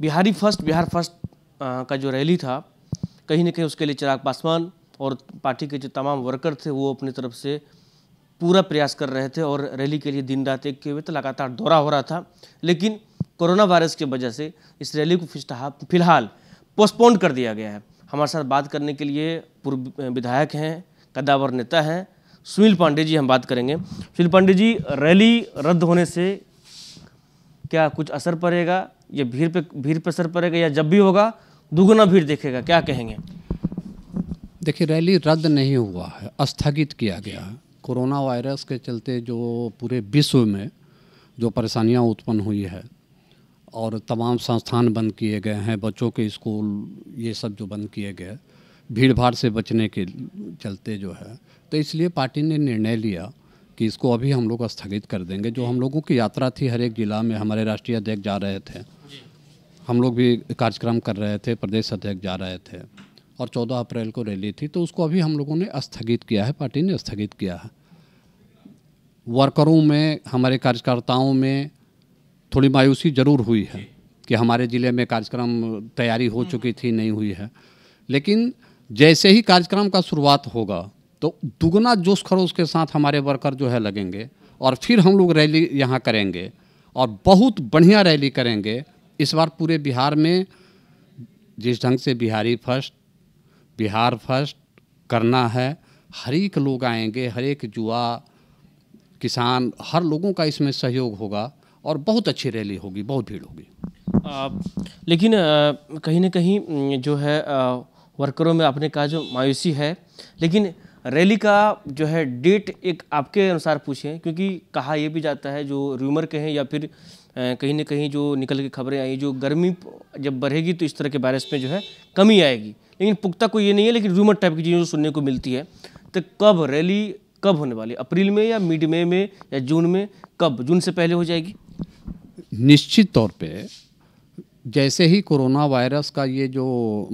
Bihari first Bihar first का जो rally था कहीं ना कहीं उसके लिए चिराग पासवान और पार्टी के जो तमाम वर्कर थे वो अपनी तरफ से पूरा प्रयास कर रहे थे और रैली के लिए दिन रात एक के हुए तो लगातार दौरा हो रहा था लेकिन कोरोना वायरस की वजह से इस रैली को फिलहाल पोस्टपोन कर दिया गया है हमारे साथ बात करने के लिए पूर्व विधायक हैं कदावर नेता हैं सुनील पांडे जी हम बात करेंगे सुनील पांडे जी रैली रद्द होने से क्या कुछ असर पड़ेगा या भीड़ पे भीड़ पर असर पड़ेगा या जब भी होगा दुगुना भीड़ देखेगा क्या कहेंगे देखिए रैली रद्द नहीं हुआ है स्थगित किया गया है कोरोना वायरस के चलते जो पूरे विश्व में जो परेशानियां उत्पन्न हुई है और तमाम संस्थान बंद किए गए हैं बच्चों के स्कूल ये सब जो बंद किए गए भीड़ भाड़ से बचने के चलते जो है तो इसलिए पार्टी ने निर्णय लिया कि इसको अभी हम लोग स्थगित कर देंगे जो हम लोगों की यात्रा थी हर एक ज़िला में हमारे राष्ट्रीय अध्यक्ष जा रहे थे हम लोग भी कार्यक्रम कर रहे थे प्रदेश अध्यक्ष जा रहे थे और 14 अप्रैल को रैली थी तो उसको अभी हम लोगों ने स्थगित किया है पार्टी ने स्थगित किया है वर्करों में हमारे कार्यकर्ताओं में थोड़ी मायूसी ज़रूर हुई है कि हमारे ज़िले में कार्यक्रम तैयारी हो हम्म। चुकी थी नहीं हुई है लेकिन जैसे ही कार्यक्रम का शुरुआत होगा तो दुगना जोश खरोश के साथ हमारे वर्कर जो है लगेंगे और फिर हम लोग रैली यहाँ करेंगे और बहुत बढ़िया रैली करेंगे इस बार पूरे बिहार में जिस ढंग से बिहारी फर्स्ट बिहार फर्स्ट करना है हर एक लोग आएंगे हर एक युवा किसान हर लोगों का इसमें सहयोग होगा और बहुत अच्छी रैली होगी बहुत भीड़ होगी लेकिन कहीं ना कहीं जो है आ, वर्करों में आपने कहा जो मायूसी है लेकिन रैली का जो है डेट एक आपके अनुसार पूछें क्योंकि कहा यह भी जाता है जो र्यूमर कहें या फिर कहीं ना कहीं जो निकल के खबरें आई जो गर्मी जब बढ़ेगी तो इस तरह के बारिश में जो है कमी आएगी लेकिन पुख्ता को ये नहीं है लेकिन रूमर टाइप की चीज़ें सुनने को मिलती है तो कब रैली कब होने वाली अप्रैल में या मिड मई में या जून में कब जून से पहले हो जाएगी निश्चित तौर पे जैसे ही कोरोना वायरस का ये जो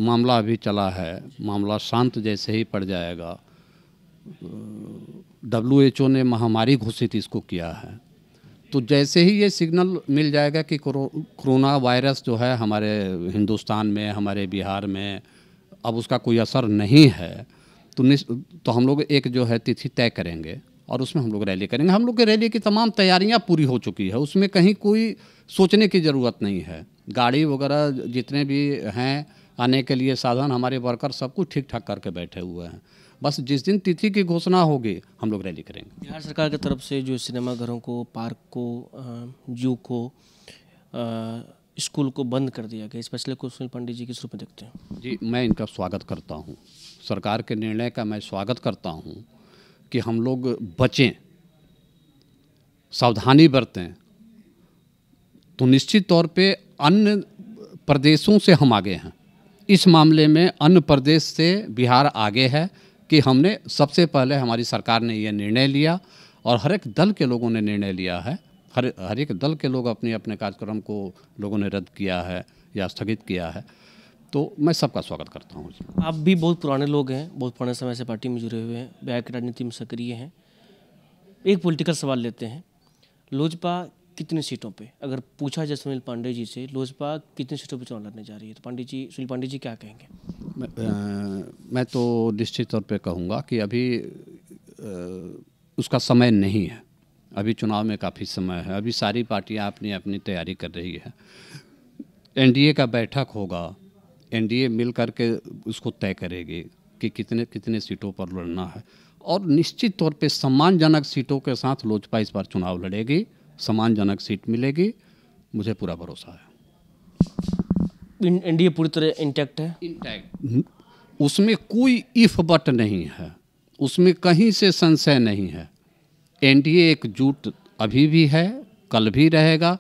मामला अभी चला है मामला शांत जैसे ही पड़ जाएगा डब्ल्यू एच ने महामारी घोषित इसको किया है तो जैसे ही ये सिग्नल मिल जाएगा कि कोरोना वायरस जो है हमारे हिंदुस्तान में हमारे बिहार में अब उसका कोई असर नहीं है तो तो हम लोग एक जो है तिथि तय करेंगे और उसमें हम लोग रैली करेंगे हम लोग के रैली की तमाम तैयारियां पूरी हो चुकी है उसमें कहीं कोई सोचने की ज़रूरत नहीं है गाड़ी वगैरह जितने भी हैं आने के लिए साधन हमारे वर्कर सब कुछ ठीक ठाक करके बैठे हुए हैं बस जिस दिन तिथि की घोषणा होगी हम लोग रैली करेंगे बिहार सरकार की तरफ से जो सिनेमाघरों को पार्क को जू को स्कूल को बंद कर दिया गया इस फैसले को सुनील पंडित जी किस रूप में देखते हैं जी मैं इनका स्वागत करता हूँ सरकार के निर्णय का मैं स्वागत करता हूँ कि हम लोग बचें सावधानी बरतें तो निश्चित तौर पे अन्य प्रदेशों से हम आगे हैं इस मामले में अन्य प्रदेश से बिहार आगे है कि हमने सबसे पहले हमारी सरकार ने यह निर्णय लिया और हर एक दल के लोगों ने निर्णय लिया है हर हर एक दल के लोग अपने अपने कार्यक्रम को लोगों ने रद्द किया है या स्थगित किया है तो मैं सबका स्वागत करता हूँ आप भी बहुत पुराने लोग हैं बहुत पुराने समय से पार्टी में जुड़े हुए हैं बैक राजनीति में सक्रिय हैं एक पॉलिटिकल सवाल लेते हैं लोजपा कितने सीटों पे अगर पूछा जाए सुनील पांडे जी से लोजपा कितने सीटों पे चुनाव लड़ने जा रही है तो पांडे जी सुनील पांडे जी क्या कहेंगे मैं, आ, मैं तो निश्चित तौर पे कहूँगा कि अभी आ, उसका समय नहीं है अभी चुनाव में काफ़ी समय है अभी सारी पार्टियाँ अपनी अपनी तैयारी कर रही है एन का बैठक होगा एन मिल करके उसको तय करेगी कि कितने कितने सीटों पर लड़ना है और निश्चित तौर पे सम्मानजनक सीटों के साथ लोजपा इस बार चुनाव लड़ेगी सम्मानजनक सीट मिलेगी मुझे पूरा भरोसा है एनडीए पूरी तरह इंटैक्ट है इंटैक्ट हम्म। उसमें कोई इफ बट नहीं है उसमें कहीं से संशय नहीं है एनडीए एकजुट अभी भी है कल भी रहेगा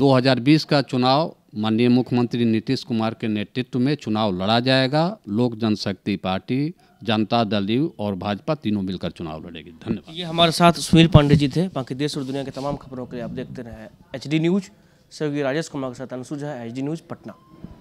2020 का चुनाव माननीय मुख्यमंत्री नीतीश कुमार के नेतृत्व में चुनाव लड़ा जाएगा लोक जनशक्ति पार्टी जनता दल यू और भाजपा तीनों मिलकर चुनाव लड़ेगी धन्यवाद ये हमारे साथ सुनील पांडे जी थे बाकी देश और दुनिया के तमाम खबरों के लिए आप देखते रहे एच डी न्यूज़ स्वर्गीय राजेश कुमार के साथ अनुसूझा एच न्यूज़ पटना